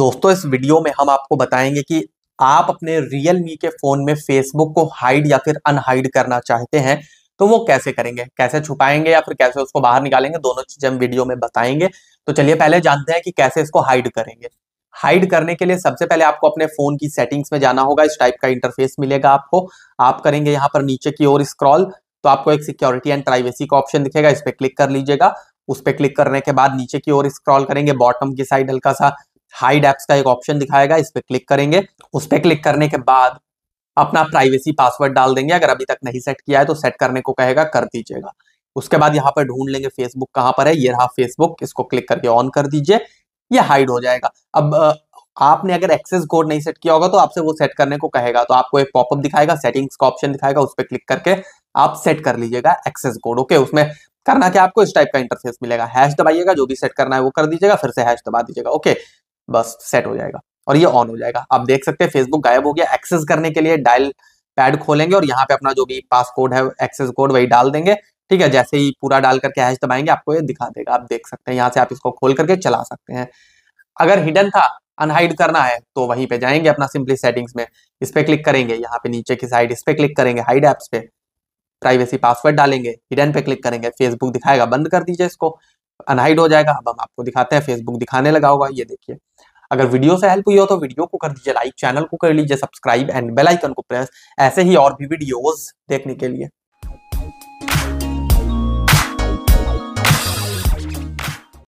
दोस्तों इस वीडियो में हम आपको बताएंगे कि आप अपने रियल मी के फोन में फेसबुक को हाइड या फिर अनहाइड करना चाहते हैं तो वो कैसे करेंगे कैसे छुपाएंगे या फिर कैसे उसको बाहर निकालेंगे दोनों चीजें हम वीडियो में बताएंगे तो चलिए पहले जानते हैं कि कैसे इसको हाइड करेंगे हाइड करने के लिए सबसे पहले आपको अपने फोन की सेटिंग्स में जाना होगा इस टाइप का इंटरफेस मिलेगा आपको आप करेंगे यहाँ पर नीचे की ओर स्क्रॉल तो आपको एक सिक्योरिटी एंड प्राइवेसी का ऑप्शन दिखेगा इस पर क्लिक कर लीजिएगा उस पर क्लिक करने के बाद नीचे की ओर स्क्रॉल करेंगे बॉटम की साइड हल्का सा हाइड एप्स का एक ऑप्शन दिखाएगा इस पर क्लिक करेंगे उस पर क्लिक करने के बाद अपना प्राइवेसी पासवर्ड डाल देंगे अगर अभी तक नहीं सेट किया है तो सेट करने को कहेगा कर दीजिएगा उसके बाद यहाँ पर ढूंढ लेंगे फेसबुक कहाँ पर है ये रहा फेसबुक इसको क्लिक करके ऑन कर दीजिए ये हाइड हो जाएगा अब आपने अगर एक्सेस कोड नहीं सेट किया होगा तो आपसे वो सेट करने को कहेगा तो आपको एक पॉपअप दिखाएगा सेटिंग्स का ऑप्शन दिखाएगा उस पर क्लिक करके आप सेट कर लीजिएगा एक्सेस कोड ओके उसमें करना क्या आपको इस टाइप का इंटरफेस मिलेगा हैश दबाइएगा जो भी सेट करना है वो कर दीजिएगा फिर से हैश दबा दीजिएगा ओके बस सेट हो जाएगा और ये ऑन हो जाएगा आप देख सकते हैं फेसबुक गायब हो गया एक्सेस करने के लिए डायल पैड खोलेंगे और यहाँ पे अपना जो भी पास कोड है एक्सेस कोड वही डाल देंगे ठीक है जैसे ही पूरा डाल करके हैश दबाएंगे आपको ये दिखा देगा आप देख सकते हैं यहाँ से आप इसको खोल करके चला सकते हैं अगर हिडन था अनहाइड करना है तो वहीं पे जाएंगे अपना सिंपली सेटिंग्स में इस पर क्लिक करेंगे यहाँ पे नीचे की साइड इस पर क्लिक करेंगे हाइड ऐप्स पे प्राइवेसी पासवर्ड डालेंगे हिडन पे क्लिक करेंगे फेसबुक दिखाएगा बंद कर दीजिए इसको अनहाइड हो जाएगा अब हम आपको दिखाते हैं फेसबुक दिखाने लगा होगा ये देखिए अगर वीडियो से हेल्प हुई हो तो वीडियो को कर दीजिए लाइक चैनल को कर लीजिए सब्सक्राइब एंड बेल आइकन को प्रेस ऐसे ही और भी वीडियोस देखने के लिए